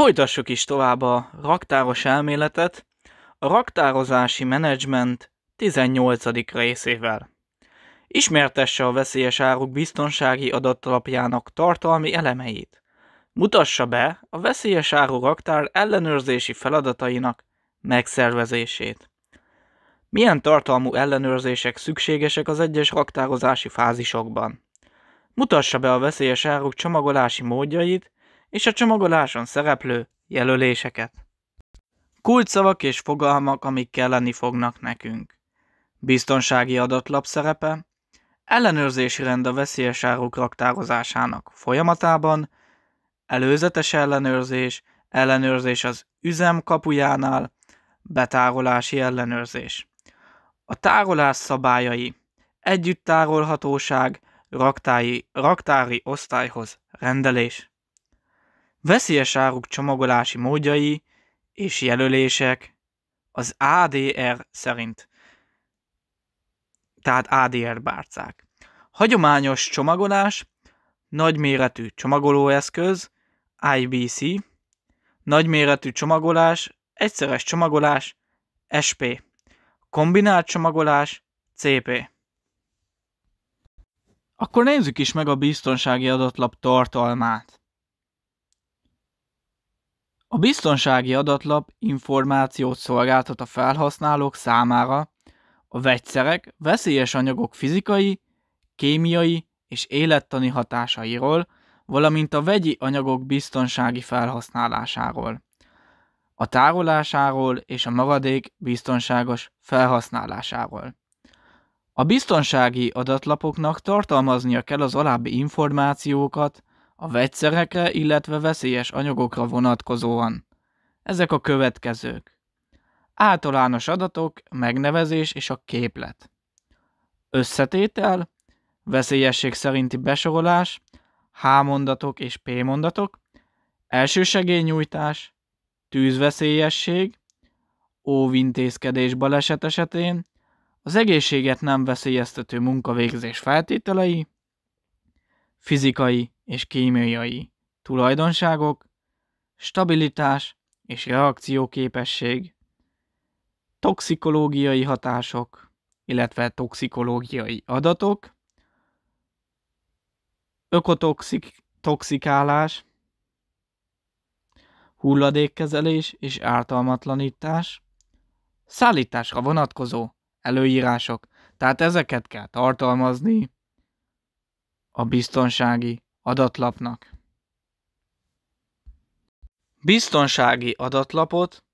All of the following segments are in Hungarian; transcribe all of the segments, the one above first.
Folytassuk is tovább a raktáros elméletet a raktározási menedzsment 18. részével. Ismertesse a veszélyes áruk biztonsági adatalapjának tartalmi elemeit. Mutassa be a veszélyes áru raktár ellenőrzési feladatainak megszervezését. Milyen tartalmú ellenőrzések szükségesek az egyes raktározási fázisokban? Mutassa be a veszélyes áruk csomagolási módjait és a csomagoláson szereplő jelöléseket. Kulcsszavak és fogalmak, amik kelleni fognak nekünk. Biztonsági adatlap szerepe, ellenőrzési rend a veszélyes áruk raktározásának folyamatában, előzetes ellenőrzés, ellenőrzés az üzem kapujánál, betárolási ellenőrzés. A tárolás szabályai együtt tárolhatóság, raktári, raktári osztályhoz rendelés. Veszélyes áruk csomagolási módjai és jelölések az ADR szerint. Tehát ADR bárcák. Hagyományos csomagolás, nagyméretű csomagolóeszköz, IBC, nagyméretű csomagolás, egyszeres csomagolás, SP, kombinált csomagolás, CP. Akkor nézzük is meg a biztonsági adatlap tartalmát. A biztonsági adatlap információt szolgáltat a felhasználók számára a vegyszerek, veszélyes anyagok fizikai, kémiai és élettani hatásairól, valamint a vegyi anyagok biztonsági felhasználásáról, a tárolásáról és a maradék biztonságos felhasználásáról. A biztonsági adatlapoknak tartalmaznia kell az alábbi információkat, a vegyszerekre, illetve veszélyes anyagokra vonatkozóan. Ezek a következők. Általános adatok, megnevezés és a képlet. Összetétel, veszélyesség szerinti besorolás, H-mondatok és P-mondatok, elsősegélynyújtás, tűzveszélyesség, óvintézkedés baleset esetén, az egészséget nem veszélyeztető munkavégzés feltételei, fizikai, és kémiai tulajdonságok, stabilitás és reakcióképesség, toxikológiai hatások, illetve toxikológiai adatok, ökotoxikálás, hulladékkezelés és ártalmatlanítás, szállításra vonatkozó előírások, tehát ezeket kell tartalmazni a biztonsági adatlapnak. Biztonsági adatlapot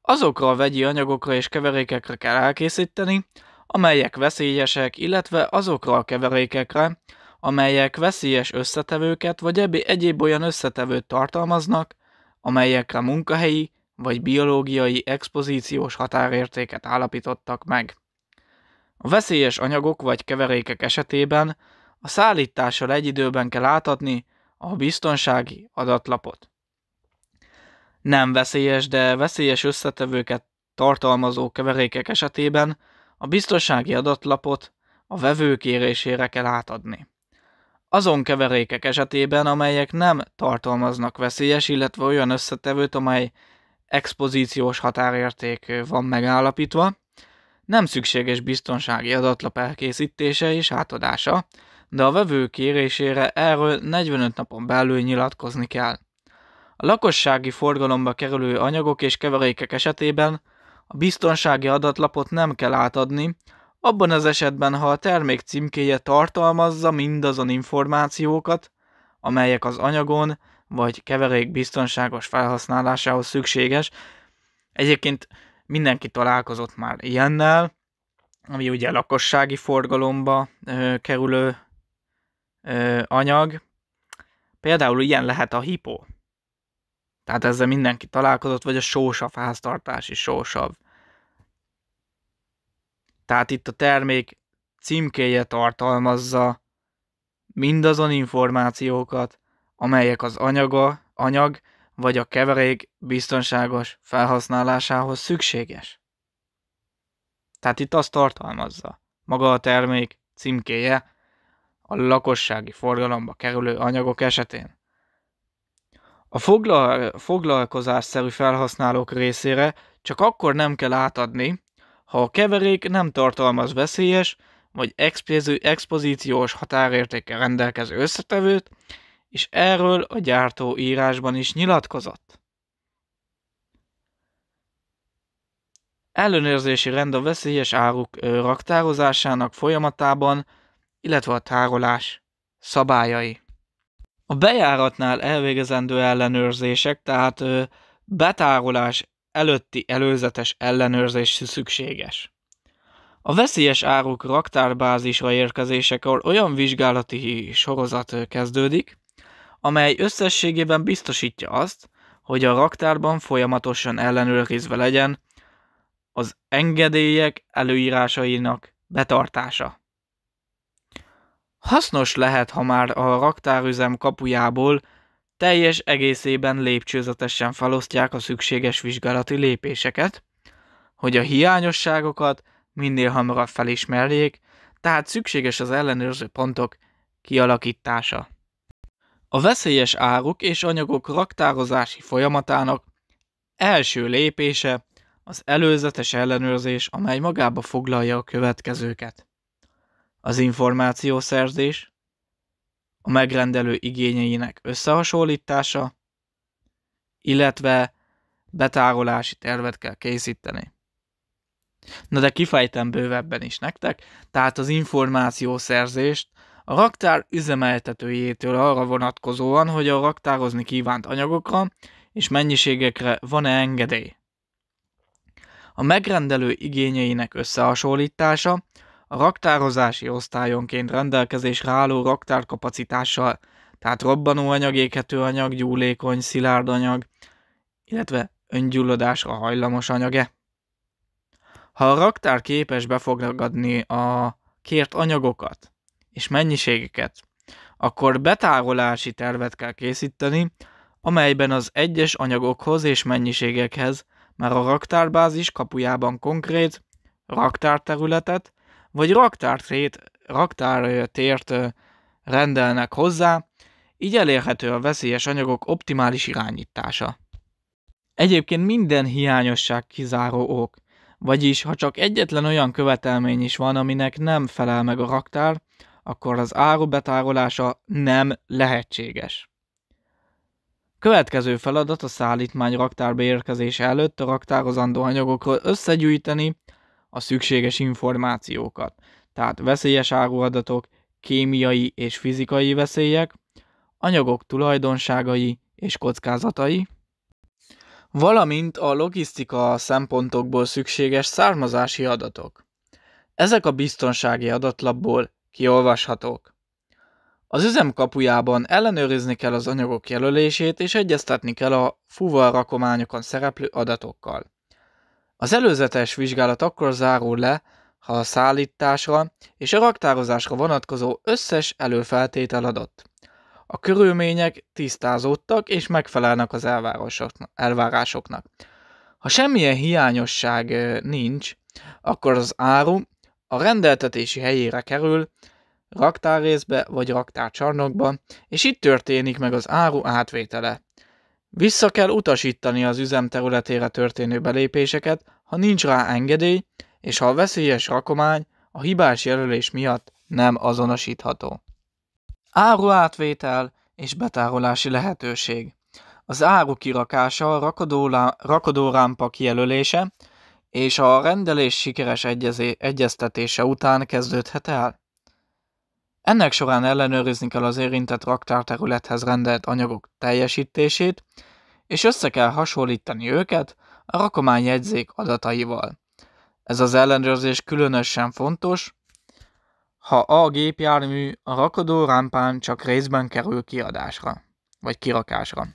azokra a vegyi anyagokra és keverékekre kell elkészíteni, amelyek veszélyesek, illetve azokra a keverékekre, amelyek veszélyes összetevőket vagy egyéb olyan összetevőt tartalmaznak, amelyekre munkahelyi vagy biológiai expozíciós határértéket állapítottak meg. A veszélyes anyagok vagy keverékek esetében a szállítással egy időben kell átadni a biztonsági adatlapot. Nem veszélyes, de veszélyes összetevőket tartalmazó keverékek esetében a biztonsági adatlapot a vevő kérésére kell átadni. Azon keverékek esetében, amelyek nem tartalmaznak veszélyes, illetve olyan összetevőt, amely expozíciós határérték van megállapítva, nem szükséges biztonsági adatlap elkészítése és átadása, de a vevő kérésére erről 45 napon belül nyilatkozni kell. A lakossági forgalomba kerülő anyagok és keverékek esetében a biztonsági adatlapot nem kell átadni, abban az esetben, ha a termék címkéje tartalmazza mindazon információkat, amelyek az anyagon vagy keverék biztonságos felhasználásához szükséges. Egyébként mindenki találkozott már ilyennel, ami ugye lakossági forgalomba ö, kerülő ö, anyag. Például ilyen lehet a hipó. Tehát ezzel mindenki találkozott, vagy a sósav háztartási sósav. Tehát itt a termék címkéje tartalmazza mindazon információkat, amelyek az anyaga, anyag vagy a keverék biztonságos felhasználásához szükséges. Tehát itt azt tartalmazza maga a termék címkéje, a lakossági forgalomba kerülő anyagok esetén. A foglal- foglalkozásszerű felhasználók részére csak akkor nem kell átadni, ha a keverék nem tartalmaz veszélyes vagy expozíciós határértékkel rendelkező összetevőt, és erről a gyártó írásban is nyilatkozott. Ellenőrzési rend a veszélyes áruk raktározásának folyamatában illetve a tárolás szabályai. A bejáratnál elvégezendő ellenőrzések, tehát ö, betárolás előtti előzetes ellenőrzés szükséges. A veszélyes áruk raktárbázisra érkezésekor olyan vizsgálati sorozat kezdődik, amely összességében biztosítja azt, hogy a raktárban folyamatosan ellenőrizve legyen az engedélyek előírásainak betartása. Hasznos lehet, ha már a raktárüzem kapujából teljes egészében lépcsőzetesen felosztják a szükséges vizsgálati lépéseket, hogy a hiányosságokat minél hamarabb felismerjék, tehát szükséges az ellenőrző pontok kialakítása. A veszélyes áruk és anyagok raktározási folyamatának első lépése az előzetes ellenőrzés, amely magába foglalja a következőket az információszerzés, a megrendelő igényeinek összehasonlítása, illetve betárolási tervet kell készíteni. Na de kifejtem bővebben is nektek, tehát az információszerzést a raktár üzemeltetőjétől arra vonatkozóan, hogy a raktározni kívánt anyagokra és mennyiségekre van-e engedély. A megrendelő igényeinek összehasonlítása a raktározási osztályonként rendelkezésre álló raktárkapacitással, tehát robbanóanyag, éghető anyag, gyúlékony, szilárd anyag, illetve öngyulladásra hajlamos anyage. Ha a raktár képes befogadni a kért anyagokat és mennyiségeket, akkor betárolási tervet kell készíteni, amelyben az egyes anyagokhoz és mennyiségekhez már a raktárbázis kapujában konkrét raktárterületet, vagy raktártét, raktártért rendelnek hozzá, így elérhető a veszélyes anyagok optimális irányítása. Egyébként minden hiányosság kizáró ok, vagyis ha csak egyetlen olyan követelmény is van, aminek nem felel meg a raktár, akkor az áru betárolása nem lehetséges. Következő feladat a szállítmány raktárba érkezése előtt a raktározandó anyagokról összegyűjteni a szükséges információkat, tehát veszélyes áruadatok, kémiai és fizikai veszélyek, anyagok tulajdonságai és kockázatai, valamint a logisztika szempontokból szükséges származási adatok. Ezek a biztonsági adatlapból kiolvashatók. Az üzem kapujában ellenőrizni kell az anyagok jelölését és egyeztetni kell a fuvarrakományokon szereplő adatokkal. Az előzetes vizsgálat akkor zárul le, ha a szállításra és a raktározásra vonatkozó összes előfeltétel adott. A körülmények tisztázódtak és megfelelnek az elvárásoknak. Ha semmilyen hiányosság nincs, akkor az áru a rendeltetési helyére kerül, raktárrészbe vagy raktárcsarnokba, és itt történik meg az áru átvétele. Vissza kell utasítani az üzem területére történő belépéseket, ha nincs rá engedély, és ha a veszélyes rakomány a hibás jelölés miatt nem azonosítható. Áruátvétel és betárolási lehetőség. Az áru kirakása, rakodó rakodórámpa kijelölése és a rendelés sikeres egyezé, egyeztetése után kezdődhet el. Ennek során ellenőrizni kell az érintett raktárterülethez rendelt anyagok teljesítését, és össze kell hasonlítani őket a rakományjegyzék adataival. Ez az ellenőrzés különösen fontos, ha a gépjármű a rakodó rámpán csak részben kerül kiadásra, vagy kirakásra.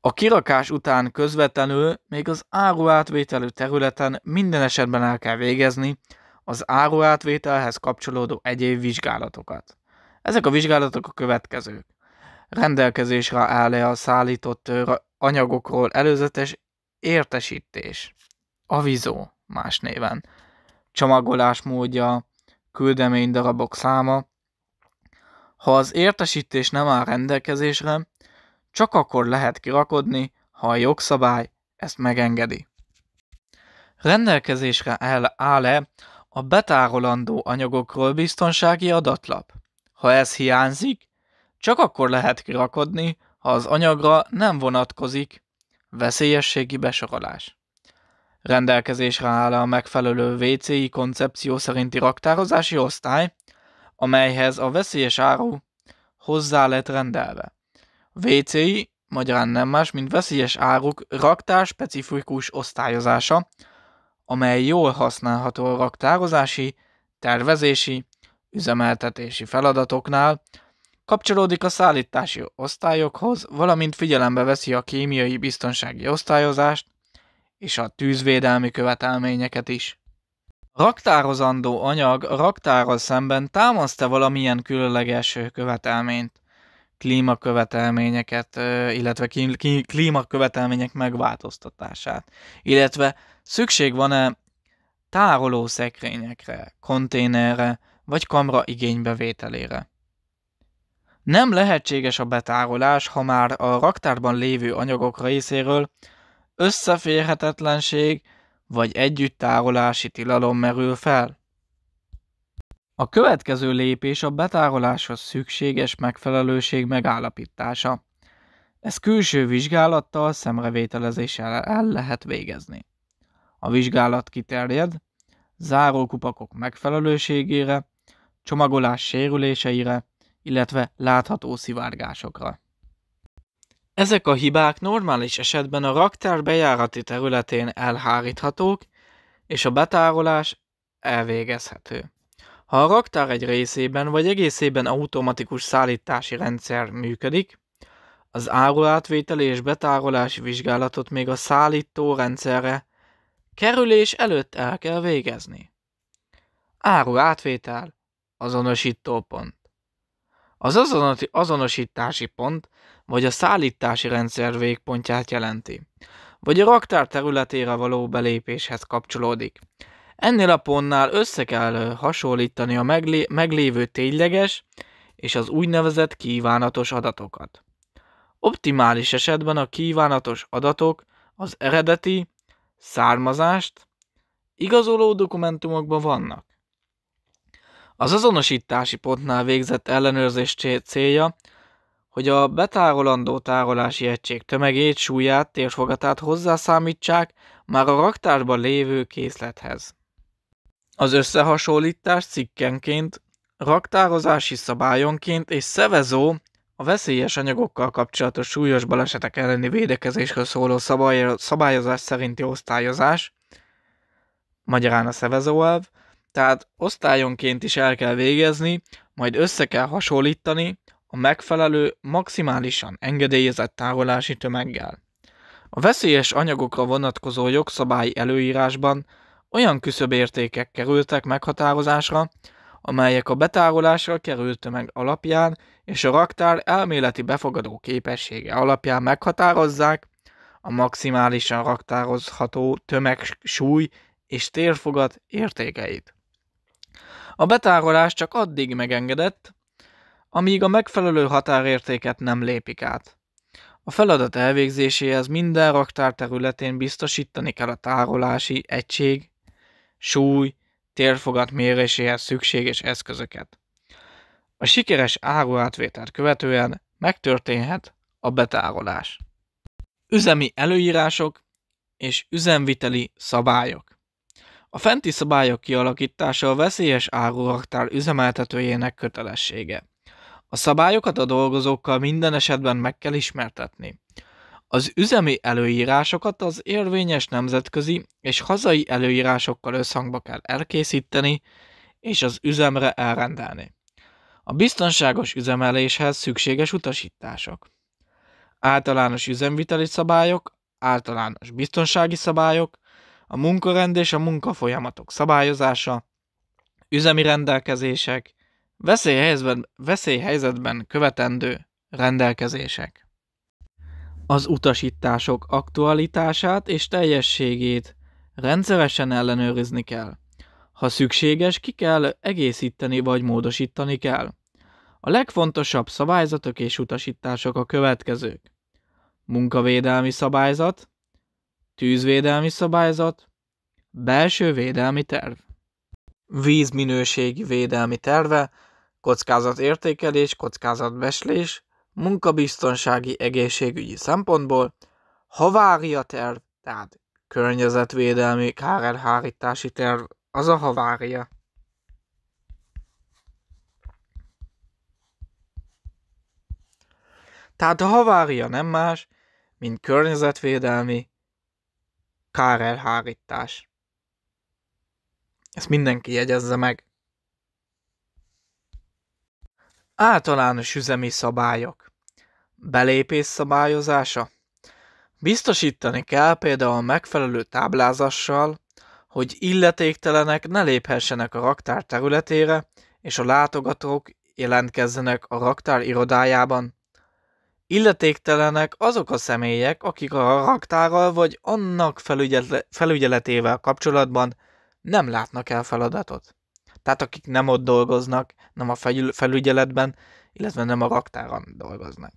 A kirakás után közvetlenül még az áruátvételő területen minden esetben el kell végezni az áruátvételhez kapcsolódó egyéb vizsgálatokat. Ezek a vizsgálatok a következők. Rendelkezésre áll-e a szállított anyagokról előzetes értesítés, avizó más néven, csomagolás módja, küldemény darabok száma. Ha az értesítés nem áll rendelkezésre, csak akkor lehet kirakodni, ha a jogszabály ezt megengedi. Rendelkezésre áll-e a betárolandó anyagokról biztonsági adatlap. Ha ez hiányzik, csak akkor lehet kirakodni, ha az anyagra nem vonatkozik veszélyességi besorolás. Rendelkezésre áll a megfelelő WCI koncepció szerinti raktározási osztály, amelyhez a veszélyes áru hozzá lett rendelve. WCI magyarán nem más, mint veszélyes áruk raktár specifikus osztályozása, amely jól használható a raktározási, tervezési, üzemeltetési feladatoknál, kapcsolódik a szállítási osztályokhoz, valamint figyelembe veszi a kémiai biztonsági osztályozást és a tűzvédelmi követelményeket is. raktározandó anyag a raktárral szemben támaszt-e valamilyen különleges követelményt? klímakövetelményeket, illetve klímakövetelmények megváltoztatását, illetve szükség van-e tároló szekrényekre, konténerre vagy kamra igénybevételére. Nem lehetséges a betárolás, ha már a raktárban lévő anyagok részéről összeférhetetlenség vagy tárolási tilalom merül fel. A következő lépés a betároláshoz szükséges megfelelőség megállapítása. Ez külső vizsgálattal szemrevételezéssel el lehet végezni. A vizsgálat kiterjed zárókupakok megfelelőségére, csomagolás sérüléseire, illetve látható szivárgásokra. Ezek a hibák normális esetben a raktár bejárati területén elháríthatók, és a betárolás elvégezhető. Ha a raktár egy részében vagy egészében automatikus szállítási rendszer működik, az árulátvételi és betárolási vizsgálatot még a szállító rendszerre kerülés előtt el kell végezni. Áruátvétel azonosítópont. Az azonosítási pont vagy a szállítási rendszer végpontját jelenti, vagy a raktár területére való belépéshez kapcsolódik. Ennél a pontnál össze kell hasonlítani a meglé- meglévő tényleges és az úgynevezett kívánatos adatokat. Optimális esetben a kívánatos adatok az eredeti, származást, igazoló dokumentumokban vannak. Az azonosítási pontnál végzett ellenőrzés célja, hogy a betárolandó tárolási egység tömegét, súlyát, térfogatát hozzászámítsák már a raktárban lévő készlethez. Az összehasonlítás cikkenként, raktározási szabályonként és szevezó a veszélyes anyagokkal kapcsolatos súlyos balesetek elleni védekezésről szóló szabályozás szerinti osztályozás, magyarán a szevezóelv, tehát osztályonként is el kell végezni, majd össze kell hasonlítani a megfelelő, maximálisan engedélyezett tárolási tömeggel. A veszélyes anyagokra vonatkozó jogszabályi előírásban olyan küszöbértékek kerültek meghatározásra, amelyek a betárolásra került meg alapján és a raktár elméleti befogadó képessége alapján meghatározzák a maximálisan raktározható tömeg súly és térfogat értékeit. A betárolás csak addig megengedett, amíg a megfelelő határértéket nem lépik át. A feladat elvégzéséhez minden raktár területén biztosítani kell a tárolási egység súly, térfogat méréséhez szükséges eszközöket. A sikeres áruátvételt követően megtörténhet a betárolás. Üzemi előírások és üzemviteli szabályok. A fenti szabályok kialakítása a veszélyes áruraktár üzemeltetőjének kötelessége. A szabályokat a dolgozókkal minden esetben meg kell ismertetni. Az üzemi előírásokat az érvényes nemzetközi és hazai előírásokkal összhangba kell elkészíteni és az üzemre elrendelni. A biztonságos üzemeléshez szükséges utasítások. Általános üzemviteli szabályok, általános biztonsági szabályok, a munkarend és a munkafolyamatok szabályozása, üzemi rendelkezések, veszélyhelyzetben, veszélyhelyzetben követendő rendelkezések az utasítások aktualitását és teljességét rendszeresen ellenőrizni kell. Ha szükséges, ki kell egészíteni vagy módosítani kell. A legfontosabb szabályzatok és utasítások a következők. Munkavédelmi szabályzat, tűzvédelmi szabályzat, belső védelmi terv. Vízminőségi védelmi terve, kockázatértékelés, kockázatbeslés, munkabiztonsági egészségügyi szempontból, havária terv, tehát környezetvédelmi kárelhárítási terv, az a havária. Tehát a havária nem más, mint környezetvédelmi kárelhárítás. Ezt mindenki jegyezze meg. Általános üzemi szabályok belépés szabályozása. Biztosítani kell például a megfelelő táblázassal, hogy illetéktelenek ne léphessenek a raktár területére, és a látogatók jelentkezzenek a raktár irodájában. Illetéktelenek azok a személyek, akik a raktárral vagy annak felügyeletével kapcsolatban nem látnak el feladatot. Tehát akik nem ott dolgoznak, nem a felügyeletben, illetve nem a raktáron dolgoznak.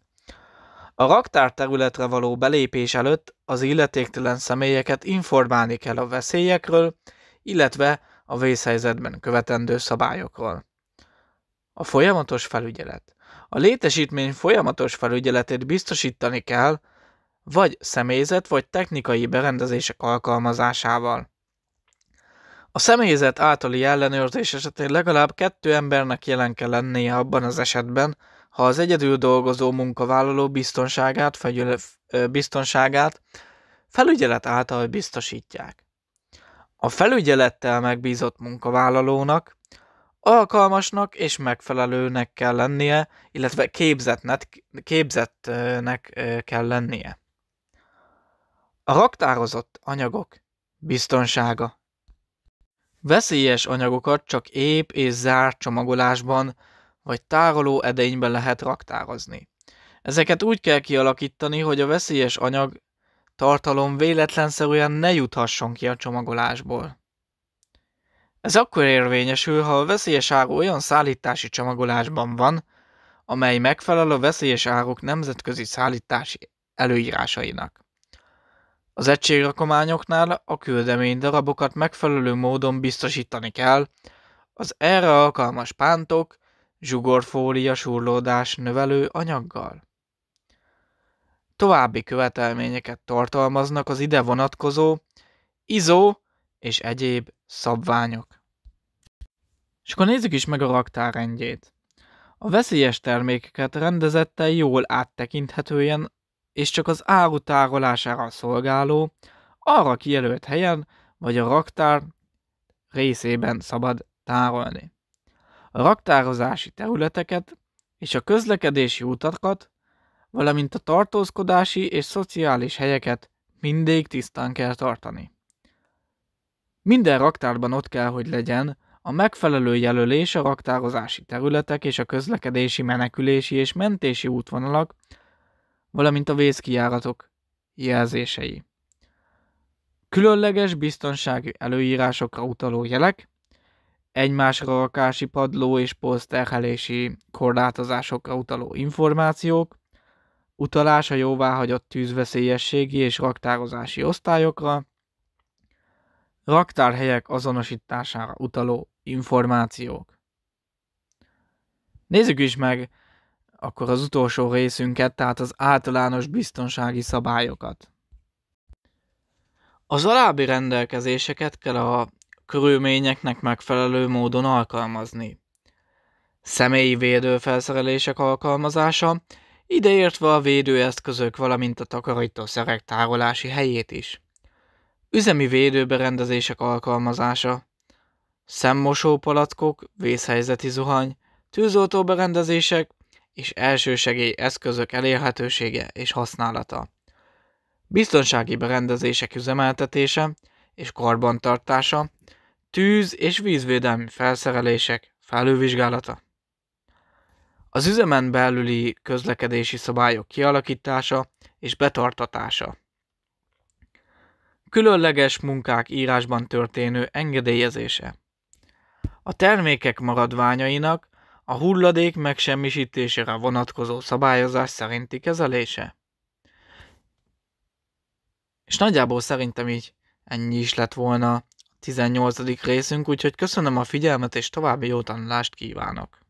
A raktár területre való belépés előtt az illetéktelen személyeket informálni kell a veszélyekről, illetve a vészhelyzetben követendő szabályokról. A folyamatos felügyelet. A létesítmény folyamatos felügyeletét biztosítani kell, vagy személyzet vagy technikai berendezések alkalmazásával. A személyzet általi ellenőrzés esetén legalább kettő embernek jelen kell lennie abban az esetben, ha az egyedül dolgozó munkavállaló biztonságát, fegyül, biztonságát felügyelet által biztosítják. A felügyelettel megbízott munkavállalónak alkalmasnak és megfelelőnek kell lennie, illetve képzetnek, képzettnek kell lennie. A raktározott anyagok biztonsága Veszélyes anyagokat csak ép és zárt csomagolásban vagy tároló edénybe lehet raktározni. Ezeket úgy kell kialakítani, hogy a veszélyes anyag tartalom véletlenszerűen ne juthasson ki a csomagolásból. Ez akkor érvényesül, ha a veszélyes áru olyan szállítási csomagolásban van, amely megfelel a veszélyes áruk nemzetközi szállítási előírásainak. Az egységrakományoknál a küldemény darabokat megfelelő módon biztosítani kell, az erre alkalmas pántok, zsugorfólia surlódás növelő anyaggal. További követelményeket tartalmaznak az ide vonatkozó izó és egyéb szabványok. És akkor nézzük is meg a raktárrendjét. A veszélyes termékeket rendezette jól áttekinthetően és csak az áru tárolására szolgáló, arra kijelölt helyen vagy a raktár részében szabad tárolni a raktározási területeket és a közlekedési utakat, valamint a tartózkodási és szociális helyeket mindig tisztán kell tartani. Minden raktárban ott kell, hogy legyen a megfelelő jelölés a raktározási területek és a közlekedési, menekülési és mentési útvonalak, valamint a vészkijáratok jelzései. Különleges biztonsági előírásokra utaló jelek, egymásra rakási padló és poszterhelési korlátozásokra utaló információk, utalás a jóváhagyott tűzveszélyességi és raktározási osztályokra, raktárhelyek azonosítására utaló információk. Nézzük is meg akkor az utolsó részünket, tehát az általános biztonsági szabályokat. Az alábbi rendelkezéseket kell a körülményeknek megfelelő módon alkalmazni. Személyi védőfelszerelések alkalmazása, ideértve a védőeszközök, valamint a takarítószerek tárolási helyét is. Üzemi védőberendezések alkalmazása, szemmosó palackok, vészhelyzeti zuhany, tűzoltó berendezések és elsősegély eszközök elérhetősége és használata. Biztonsági berendezések üzemeltetése és karbantartása, tűz- és vízvédelmi felszerelések felővizsgálata. Az üzemen belüli közlekedési szabályok kialakítása és betartatása. Különleges munkák írásban történő engedélyezése. A termékek maradványainak a hulladék megsemmisítésére vonatkozó szabályozás szerinti kezelése. És nagyjából szerintem így ennyi is lett volna 18. részünk, úgyhogy köszönöm a figyelmet és további jó tanulást kívánok!